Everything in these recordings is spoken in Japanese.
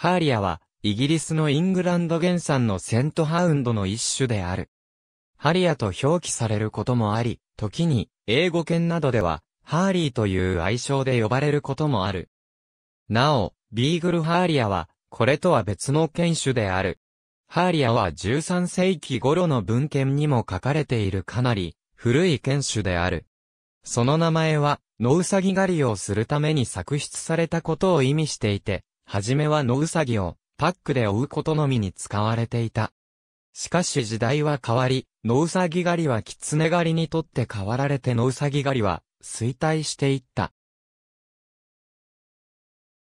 ハーリアは、イギリスのイングランド原産のセントハウンドの一種である。ハリアと表記されることもあり、時に、英語圏などでは、ハーリーという愛称で呼ばれることもある。なお、ビーグルハーリアは、これとは別の犬種である。ハーリアは13世紀頃の文献にも書かれているかなり、古い犬種である。その名前は、ノウサギ狩りをするために作出されたことを意味していて、はじめは野ウサギをパックで追うことのみに使われていた。しかし時代は変わり、野ウサギ狩りは狐狩りにとって変わられて野ウサギ狩りは衰退していった。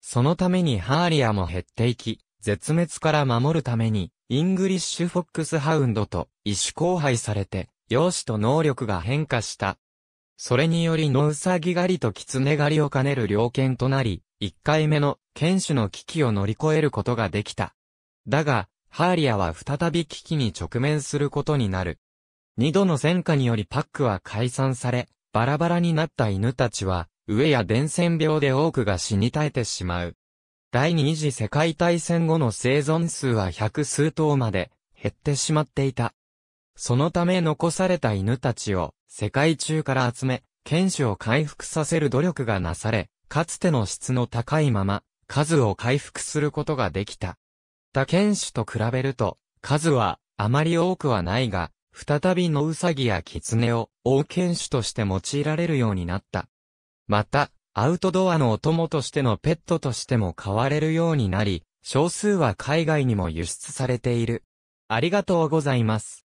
そのためにハーリアも減っていき、絶滅から守るために、イングリッシュフォックスハウンドと一種交配されて、容姿と能力が変化した。それにより野ウサギ狩りと狐狩りを兼ねる猟犬となり、一回目の剣種の危機を乗り越えることができた。だが、ハーリアは再び危機に直面することになる。二度の戦火によりパックは解散され、バラバラになった犬たちは、飢えや伝染病で多くが死に絶えてしまう。第二次世界大戦後の生存数は百数頭まで減ってしまっていた。そのため残された犬たちを世界中から集め、犬種を回復させる努力がなされ、かつての質の高いまま、数を回復することができた。他犬種と比べると、数はあまり多くはないが、再びノウサギやキツネを王犬種として用いられるようになった。また、アウトドアのお供としてのペットとしても飼われるようになり、少数は海外にも輸出されている。ありがとうございます。